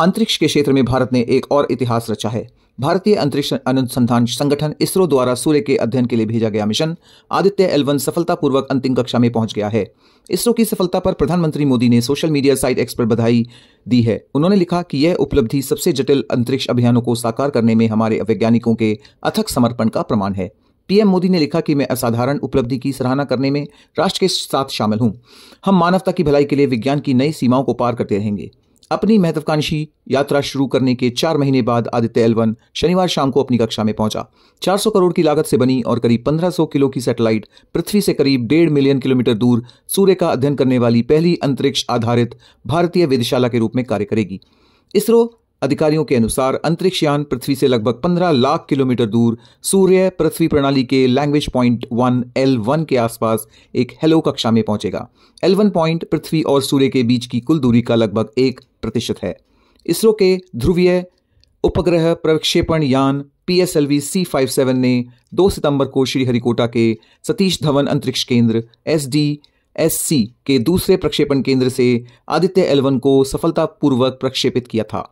अंतरिक्ष के क्षेत्र में भारत ने एक और इतिहास रचा है भारतीय अंतरिक्ष अनुसंधान संगठन इसरो द्वारा सूर्य के अध्ययन के लिए भेजा गया मिशन आदित्य एलवन सफलतापूर्वक अंतिम कक्षा में पहुंच गया है इसरो की सफलता पर प्रधानमंत्री मोदी ने सोशल मीडिया साइट एक्स पर बधाई दी है उन्होंने लिखा कि यह उपलब्धि सबसे जटिल अंतरिक्ष अभियानों को साकार करने में हमारे वैज्ञानिकों के अथक समर्पण का प्रमाण है पीएम मोदी ने लिखा कि मैं असाधारण उपलब्धि की सराहना करने में राष्ट्र के साथ शामिल हूं हम मानवता की भलाई के लिए विज्ञान की नई सीमाओं को पार करते रहेंगे अपनी महत्वाकांक्षी यात्रा शुरू करने के चार महीने बाद आदित्य एलवन शनिवार शाम को अपनी कक्षा में पहुंचा 400 करोड़ की लागत से बनी और करीब 1500 किलो की सैटेलाइट पृथ्वी से करीब डेढ़ मिलियन किलोमीटर दूर सूर्य का अध्ययन करने वाली पहली अंतरिक्ष आधारित भारतीय वेधशाला के रूप में कार्य करेगी इसरो अधिकारियों के अनुसार अंतरिक्ष यान पृथ्वी से लगभग 15 लाख किलोमीटर दूर सूर्य पृथ्वी प्रणाली के लैंग्वेज पॉइंट वन एल वन के आसपास एक हेलो कक्षा में पहुंचेगा एल वन पॉइंट पृथ्वी और सूर्य के बीच की कुल दूरी का लगभग एक प्रतिशत है इसरो के ध्रुवीय उपग्रह प्रक्षेपण यान P S L V C five seven ने 2 सितंबर को श्रीहरिकोटा के सतीश धवन अंतरिक्ष केंद्र एस डी एस सी के दूसरे प्रक्षेपण केंद्र से आदित्य एलवन को सफलतापूर्वक प्रक्षेपित किया था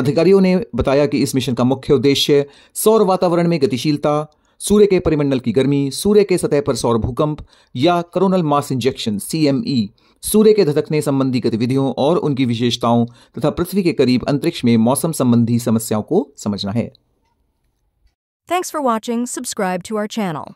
अधिकारियों ने बताया कि इस मिशन का मुख्य उद्देश्य सौर वातावरण में गतिशीलता सूर्य के परिमंडल की गर्मी सूर्य के सतह पर सौर भूकंप या करोनल मास इंजेक्शन सी सूर्य के धधकने संबंधी गतिविधियों और उनकी विशेषताओं तथा पृथ्वी के करीब अंतरिक्ष में मौसम संबंधी समस्याओं को समझना है thanks for watching subscribe to our channel